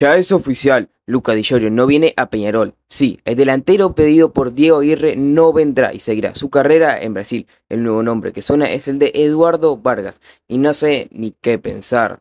Ya es oficial, Luca Di no viene a Peñarol. Sí, el delantero pedido por Diego Aguirre no vendrá y seguirá su carrera en Brasil. El nuevo nombre que suena es el de Eduardo Vargas y no sé ni qué pensar.